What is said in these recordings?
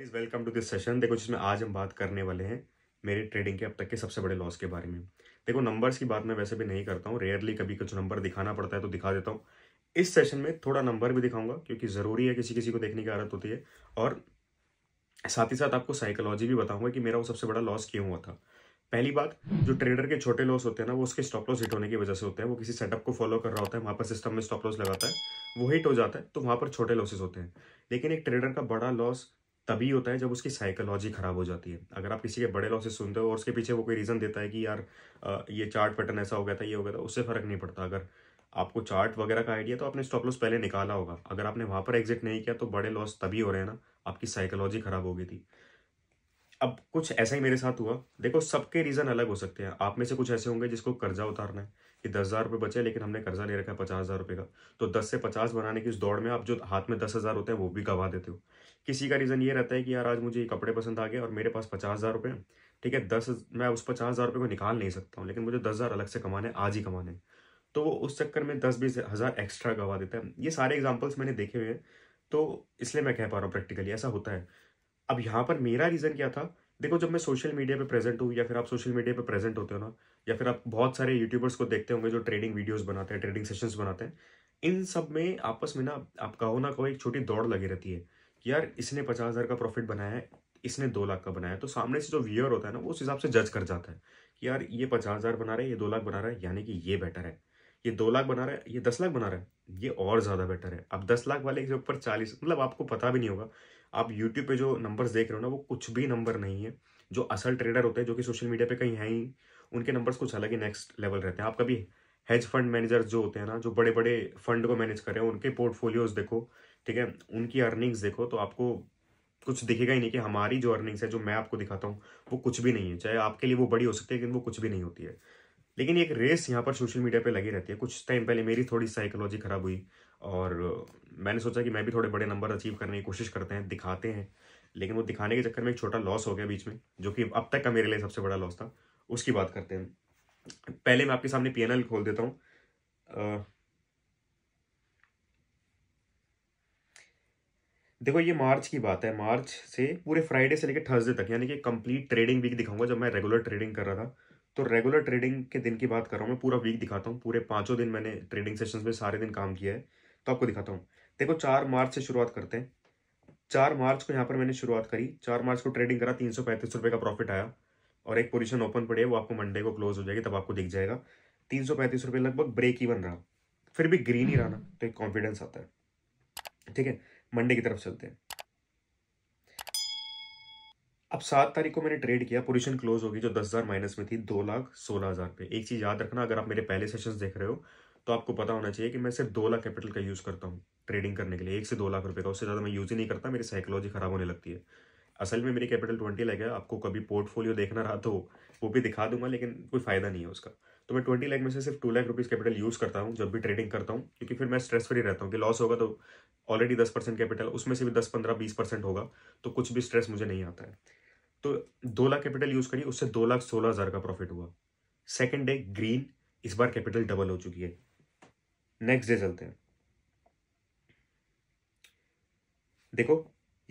guys welcome to this session देखो जिसमें आज हम बात करने वाले हैं मेरे ट्रेडिंग के अब तक के सबसे बड़े लॉस के बारे में देखो नंबर्स की बात मैं वैसे भी नहीं करता हूँ रेयरली कभी कुछ नंबर दिखाना पड़ता है तो दिखा देता हूँ इस सेशन में थोड़ा नंबर भी दिखाऊंगा क्योंकि ज़रूरी है किसी किसी को देखने की आदत होती है और साथ ही साथ आपको साइकोलॉजी भी बताऊंगा कि मेरा वो सबसे बड़ा लॉस क्यों हुआ था पहली बात जो ट्रेडर के छोटे लॉस होते हैं ना वो उसके स्टॉप लॉस हिट होने की वजह से होते हैं वो किसी सेटअप को फॉलो कर रहा होता है वहाँ पर सिस्टम में स्टॉप लॉस लगाता है वो हिट हो जाता है तो वहाँ पर छोटे लॉसेस होते हैं लेकिन एक ट्रेडर का बड़ा लॉस तभी होता है जब उसकी साइकोलॉजी खराब हो जाती है अगर आप किसी के बड़े लॉसेस सुनते हो और उसके पीछे वो कोई रीज़न देता है कि यार ये चार्ट पैटर्न ऐसा हो गया था ये हो गया था उससे फ़र्क नहीं पड़ता अगर आपको चार्ट वगैरह का आइडिया तो आपने स्टॉप लॉस पहले निकाला होगा अगर आपने वहाँ पर एग्जिट नहीं किया तो बड़े लॉस तभी हो रहे हैं ना आपकी साइकोलॉजी खराब हो गई थी अब कुछ ऐसा ही मेरे साथ हुआ देखो सबके रीज़न अलग हो सकते हैं आप में से कुछ ऐसे होंगे जिसको कर्जा उतारना है कि दस हज़ार रुपये बचे लेकिन हमने कर्जा ले रखा है पचास हज़ार रुपये का तो दस से पचास बनाने की उस दौड़ में आप जो हाथ में दस हज़ार होते हैं वो भी गवा देते हो किसी का रीज़न ये रहता है कि यार आज मुझे कपड़े पसंद आ गए और मेरे पास पचास हज़ार रुपये ठीक है दस मैं उस पचास हज़ार रुपये को निकाल नहीं सकता हूँ लेकिन मुझे दस हज़ार अलग से कमाने आज ही कमाने तो वो उस चक्कर में दस बीस हज़ार एक्स्ट्रा गवा देता है ये सारे एग्जाम्पल्स मैंने देखे हुए हैं तो इसलिए मैं कह पा रहा हूँ प्रैक्टिकली ऐसा होता है अब यहाँ पर मेरा रीज़न क्या था देखो जब मैं सोशल मीडिया पे प्रेजेंट हूँ या फिर आप सोशल मीडिया पे प्रेजेंट होते हो ना या फिर आप बहुत सारे यूट्यूबर्स को देखते होंगे जो ट्रेडिंग वीडियोस बनाते हैं ट्रेडिंग सेशंस बनाते हैं इन सब में आपस में ना आप कहो ना कहो एक छोटी दौड़ लगी रहती है कि यार इसने पचास हज़ार का प्रॉफिट बनाया है इसने दो लाख का बनाया है तो सामने से जो व्यूअर होता है ना वो उस हिसाब से जज कर जाता है कि यार ये पचास हज़ार बना रहा है ये दो लाख बना रहा है यानी कि ये बेटर है ये दो लाख बना रहा है ये दस लाख बना रहा है ये और ज़्यादा बेटर है अब दस लाख वाले के ऊपर चालीस मतलब आपको पता भी नहीं होगा आप यूट्यूब पे जो नंबर्स देख रहे हो ना वो कुछ भी नंबर नहीं है जो असल ट्रेडर होते हैं जो कि सोशल मीडिया पे कहीं है ही उनके नंबर्स कुछ अलग ही नेक्स्ट लेवल रहते हैं आप कभी हेज फंड मैनेजर्स जो होते हैं ना जो बड़े बड़े फंड को मैनेज कर रहे हैं उनके पोर्टफोलियोज देखो ठीक है उनकी अर्निंग्स देखो तो आपको कुछ दिखेगा ही नहीं कि हमारी जो अर्निंग्स है जो मैं आपको दिखाता हूँ वो कुछ भी नहीं है चाहे आपके लिए वो बड़ी हो सकती है लेकिन वो कुछ भी नहीं होती है लेकिन एक रेस यहाँ पर सोशल मीडिया पे लगी रहती है कुछ टाइम पहले मेरी थोड़ी साइकोलॉजी खराब हुई और मैंने सोचा कि मैं भी थोड़े बड़े नंबर अचीव करने की कोशिश करते हैं दिखाते हैं लेकिन वो दिखाने के चक्कर में एक छोटा लॉस हो गया बीच में जो कि अब तक का मेरे लिए सबसे बड़ा लॉस था उसकी बात करते हैं पहले मैं आपके सामने पी खोल देता हूँ देखो ये मार्च की बात है मार्च से पूरे फ्राइडे से लेकर थर्सडे तक यानी कि कंप्लीट ट्रेडिंग वीक दिखाऊंगा जब मैं रेगुलर ट्रेडिंग कर रहा था तो रेगुलर ट्रेडिंग के दिन की बात कर रहा हूँ मैं पूरा वीक दिखाता हूँ पूरे पाँचों दिन मैंने ट्रेडिंग सेशंस में सारे दिन काम किया है तो आपको दिखाता हूँ देखो चार मार्च से शुरुआत करते हैं चार मार्च को यहाँ पर मैंने शुरुआत करी चार मार्च को ट्रेडिंग करा तीन सौ का प्रॉफिट आया और एक पोजिशन ओपन पड़ी है वो आपको मंडे को क्लोज हो जाएगी तब आपको दिख जाएगा तीन सौ लगभग ब्रेक इवन रहा फिर भी ग्रीन ही रहना तो एक कॉन्फिडेंस आता है ठीक है मंडे की तरफ चलते हैं अब सात तारीख को मैंने ट्रेड किया पोजीशन क्लोज होगी जो दस हज़ार माइनस में थी दो लाख सोलह हज़ार पे एक चीज़ याद रखना अगर आप मेरे पहले सेशंस देख रहे हो तो आपको पता होना चाहिए कि मैं सिर्फ दो लाख कैपिटल का यूज़ करता हूँ ट्रेडिंग करने के लिए एक से दो लाख रुपये का उससे ज़्यादा मैं यूज़ ही नहीं करता मेरी साइकोलॉजी ख़राब होने लगती है असल में मेरी कैपिटल ट्वेंटी लैक है आपको कभी पोर्टफोलियो देखना रहा तो वो भी दिखा दूंगा लेकिन कोई फ़ायदा नहीं है उसका तो मैं ट्वेंटी लाख में से सिर्फ two lakh rupees capital use करता हूँ जब भी ट्रेडिंग करता हूँ क्योंकि फिर मैं स्ट्रेस फ्री रहता हूँ कि लॉस होगा तो ऑलरेडी दस परसेंट कैपिटल उसमें से भी दस पंद्रह बीस परसेंट होगा तो कुछ भी स्ट्रेस मुझे नहीं आता है तो दो लाख कैपिटल यूज़ करिए उससे दो लाख सोलह हज़ार का प्रॉफिट हुआ सेकेंड डे ग्रीन इस बार कैपिटल डबल हो चुकी है नेक्स्ट डे चलते हैं देखो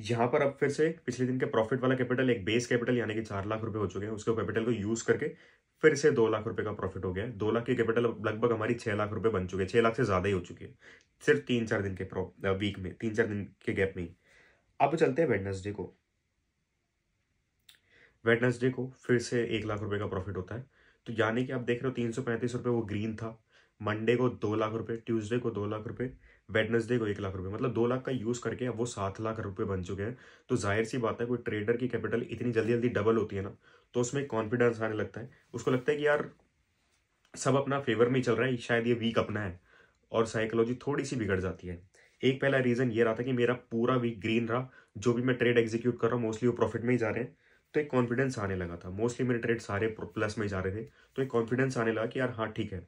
यहां पर अब फिर से पिछले दिन के प्रॉफिट वाला कैपिटल एक बेस कैपिटल यानी कि चार लाख रुपए हो चुके हैं उसके कैपिटल को यूज करके फिर से दो लाख रुपए का प्रॉफिट हो गया दो लाख की कैपिटल लगभग हमारी छह लाख रुपए बन चुके हैं छह लाख से ज्यादा ही हो चुकी है सिर्फ तीन चार दिन के वीक में तीन चार दिन के गैप में अब चलते हैं वेडनेसडे को वेडनेसडे को फिर से एक लाख रुपए का प्रॉफिट होता है तो यानी कि आप देख रहे हो तीन सौ पैंतीस वो ग्रीन था मंडे को दो लाख रुपए ट्यूसडे को दो लाख रुपए वेडनेसडे को एक लाख रुपए मतलब दो लाख का यूज़ करके अब वो सात लाख रुपए बन चुके हैं तो जाहिर सी बात है कोई ट्रेडर की कैपिटल इतनी जल्दी जल्दी डबल होती है ना तो उसमें कॉन्फिडेंस आने लगता है उसको लगता है कि यार सब अपना फेवर में ही चल रहा है शायद ये वीक अपना है और साइकोलॉजी थोड़ी सी बिगड़ जाती है एक पहला रीज़न ये रहा था कि मेरा पूरा वीक ग्रीन रहा जो भी मैं ट्रेड एग्जीक्यूट कर रहा हूँ मोस्टली वो प्रॉफिट में ही जा रहे हैं तो एक कॉन्फिडेंस आने लगा था मोस्टली मेरे ट्रेड सारे प्लस में ही जा रहे थे तो एक कॉन्फिडेंस आने लगा कि यार हाँ ठीक है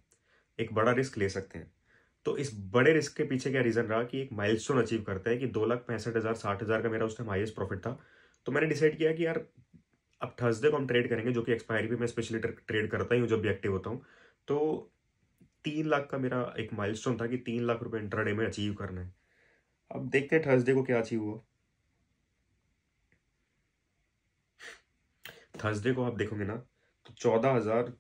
एक बड़ा रिस्क ले सकते हैं तो इस बड़े रिस्क के पीछे क्या रीज़न रहा कि एक माइलस्टोन अचीव करते हैं कि दो लाख पैंसठ हज़ार साठ हज़ार का मेरा उस टाइम हाइएस्ट प्रॉफिट था तो मैंने डिसाइड किया कि यार अब थर्सडे को हम ट्रेड करेंगे जो कि एक्सपायरी पे मैं स्पेशली ट्रेड करता ही हूँ जब भी एक्टिव होता हूँ तो तीन लाख का मेरा एक माइल था कि तीन लाख रुपये इंट्राडे में अचीव करना है अब देखते हैं थर्सडे को क्या अचीव हुआ थर्सडे को आप देखोगे ना तो चौदह हज़ार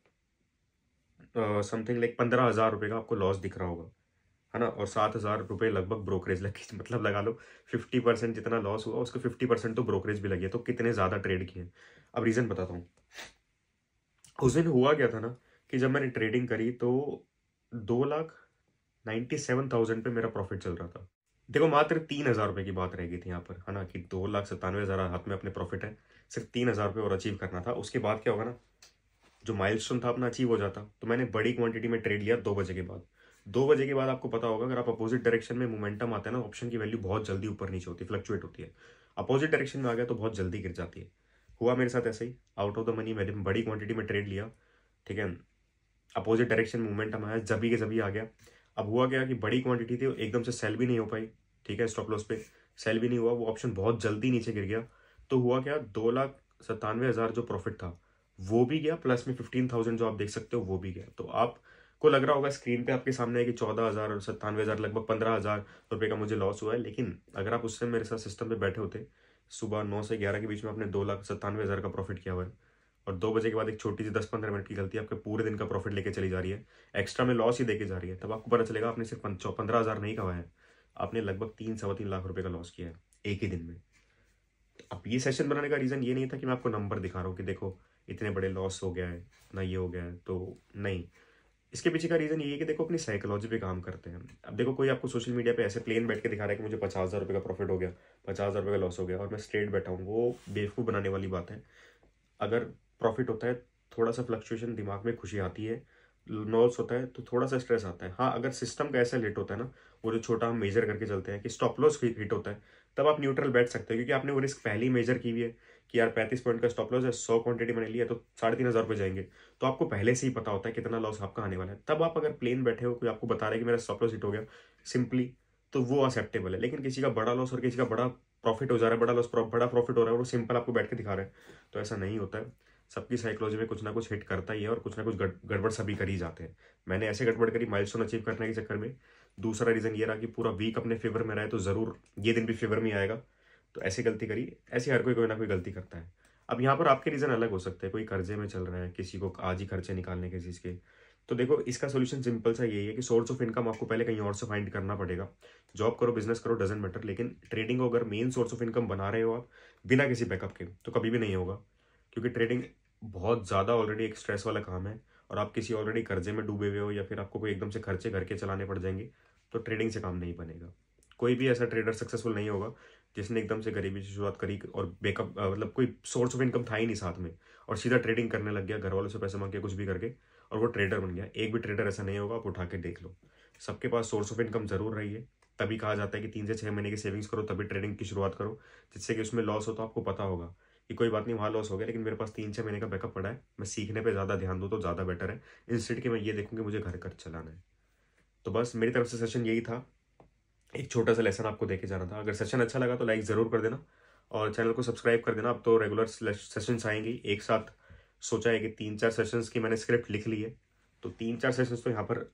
समथिंग लाइक पंद्रह हज़ार रुपये का आपको लॉस दिख रहा होगा है ना और सात हज़ार रुपये लगभग ब्रोकरेज लगी मतलब लगा लो फिफ्टी परसेंट जितना लॉस हुआ उसके फिफ्टी परसेंट तो ब्रोकरेज भी लगी है तो कितने ज़्यादा ट्रेड किए अब रीज़न बताता हूँ उस दिन हुआ क्या था ना कि जब मैंने ट्रेडिंग करी तो दो लाख नाइन्टी सेवन थाउजेंड पर मेरा प्रॉफिट चल रहा था देखो मात्र तीन हज़ार रुपये की बात रह गई थी यहाँ पर है ना कि दो लाख सत्तानवे हज़ार हाथ में अपने प्रॉफिट है सिर्फ तीन हज़ार रुपये और अचीव करना था उसके बाद क्या होगा ना जो माइलस्टोन था अपना अचीव हो जाता तो मैंने बड़ी क्वांटिटी में ट्रेड लिया दो बजे के बाद दो बजे के बाद आपको पता होगा अगर आप अपोजिट डायरेक्शन में मोमेंटम आता है ना ऑप्शन की वैल्यू बहुत जल्दी ऊपर नीचे होती है फ्लक्चुएट होती है अपोजिट डायरेक्शन में आ गया तो बहुत जल्दी गिर जाती है हुआ मेरे साथ ऐसे ही आउट ऑफ द मनी मैंने बड़ी क्वांटिटी में ट्रेड लिया ठीक है अपोजिट डायरेक्शन मोमेंटम आया जबी के जब आ गया अब हुआ क्या कि बड़ी क्वांटिटी थी एकदम से सेल भी नहीं हो पाई ठीक है स्टॉप लॉस पे सेल भी नहीं हुआ वो ऑप्शन बहुत जल्दी नीचे गिर गया तो हुआ क्या दो लाख सत्तानवे हज़ार जो प्रॉफिट था वो भी गया प्लस में फिफ्टीन थाउजेंड जो आप देख सकते हो वो भी गया तो आप को लग रहा होगा स्क्रीन पे आपके सामने है कि चौदह हज़ार और सत्तानवे हज़ार लगभग पंद्रह हज़ार रुपये का मुझे लॉस हुआ है लेकिन अगर आप उससे मेरे साथ सिस्टम पे बैठे होते सुबह नौ से ग्यारह के बीच में आपने दो लाख सत्तानवे हज़ार का प्रॉफिट किया हुआ है और दो बजे के बाद एक छोटी सी दस पंद्रह मिनट की गलती आपके पूरे दिन का प्रॉफिट लेके चली जा रही है एक्स्ट्रा में लॉस ही देके जा रही है तब आपको पता चलेगा आपने सिर्फ पंद्रह हज़ार नहीं कहा है आपने लगभग तीन सवा तीन लाख रुपये का लॉस किया है एक ही दिन में अब ये सेशन बनाने का रीज़न ये नहीं था कि मैं आपको नंबर दिखा रहा हूँ कि देखो इतने बड़े लॉस हो गया है ना ये हो गया है तो नहीं इसके पीछे का रीज़न ये है कि देखो अपनी साइकोलॉजी पे काम करते हैं अब देखो कोई आपको सोशल मीडिया पे ऐसे प्लेन बैठ के दिखा रहा है कि मुझे पचास हज़ार रुपये का प्रॉफिट हो गया पचास हज़ार रुपये का लॉस हो गया और मैं स्ट्रेट बैठा हूँ वो बेवकूफ़ बनाने वाली बात है अगर प्रॉफिट होता है थोड़ा सा फ्लक्चुएशन दिमाग में खुशी आती है लॉस होता है तो थोड़ा सा स्ट्रेस आता है हाँ अगर सिस्टम का ऐसा लेट होता है ना वो जो छोटा हम मेजर करके चलते हैं कि स्टॉप लॉस हिट होता है तब आप न्यूट्रल बैठ सकते हो क्योंकि आपने वो रिस्क पहले ही मेजर की हुई है कि यार पैंतीस पॉइंट का स्टॉप लॉस है सौ क्वांटिटी मैंने लिया तो साढ़े तीन हज़ार रुपये जाएंगे तो आपको पहले से ही पता होता है कितना लॉस आपका आने वाला है तब आप अगर प्लेन बैठे हो कोई आपको बता रहा है कि मेरा स्टॉप लॉस हिट हो गया सिंपली तो वो एक्सेप्टेबल है लेकिन किसी का बड़ा लॉस और किसी का बड़ा प्रॉफिट हो जा रहा है बड़ा लॉस बड़ा प्रॉफिट हो रहा है और वो सिंपल आपको बैठ के दिखा रहे हैं तो ऐसा नहीं होता है सबकी साइकोलॉजी में कुछ ना कुछ हिट करता ही है और कुछ ना कुछ गड़बड़ सभी कर ही जाते हैं मैंने ऐसे गड़बड़ करी माइलस्टोन अचीव करने के चक्कर में दूसरा रीज़न ये रहा कि पूरा वीक अपने फेवर में रहे तो ज़रूर ये दिन भी फेवर में आएगा तो ऐसी गलती करी ऐसी हर कोई कोई ना कोई गलती करता है अब यहाँ पर आपके रीज़न अलग हो सकते हैं कोई कर्जे में चल रहे हैं किसी को आज ही खर्चे निकालने के चीज़ के तो देखो इसका सोल्यूशन सिंपल सा यही है कि सोर्स ऑफ इनकम आपको पहले कहीं और से फाइंड करना पड़ेगा जॉब करो बिजनेस करो डजेंट मैटर लेकिन ट्रेडिंग को अगर मेन सोर्स ऑफ इनकम बना रहे हो आप बिना किसी बैकअप के तो कभी भी नहीं होगा क्योंकि ट्रेडिंग बहुत ज़्यादा ऑलरेडी एक स्ट्रेस वाला काम है और आप किसी ऑलरेडी कर्जे में डूबे हुए हो या फिर आपको कोई एकदम से खर्चे घर के चलाने पड़ जाएंगे तो ट्रेडिंग से काम नहीं बनेगा कोई भी ऐसा ट्रेडर सक्सेसफुल नहीं होगा जिसने एकदम से गरीबी से शुरुआत करी और बेकअप मतलब कोई सोर्स ऑफ इनकम था ही नहीं साथ में और सीधा ट्रेडिंग करने लग गया घर वालों से पैसे मांग के कुछ भी करके और वो ट्रेडर बन गया एक भी ट्रेडर ऐसा नहीं होगा आप उठा के देख लो सबके पास सोर्स ऑफ इनकम जरूर रही है तभी कहा जाता है कि तीन से छः महीने की सेविंग्स करो तभी ट्रेडिंग की शुरुआत करो जिससे कि उसमें लॉस हो तो आपको पता होगा कि कोई बात नहीं वहाँ लॉस हो गया लेकिन मेरे पास तीन छः महीने का बैकअप पड़ा है मैं सीखने पर ज़्यादा ध्यान दूँ तो ज़्यादा बेटर है इंस्टेंट कि मैं ये देखूँ कि मुझे घर कर चलाना है तो बस मेरी तरफ से सेशन यही था एक छोटा सा लेसन आपको देखे जाना था अगर सेशन अच्छा लगा तो लाइक ज़रूर कर देना और चैनल को सब्सक्राइब कर देना अब तो रेगुलर सेशंस आएंगी एक साथ सोचा है कि तीन चार सेशंस की मैंने स्क्रिप्ट लिख ली है तो तीन चार सेशंस तो यहाँ पर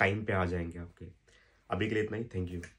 टाइम पे आ जाएंगे आपके अभी के लिए इतना ही थैंक यू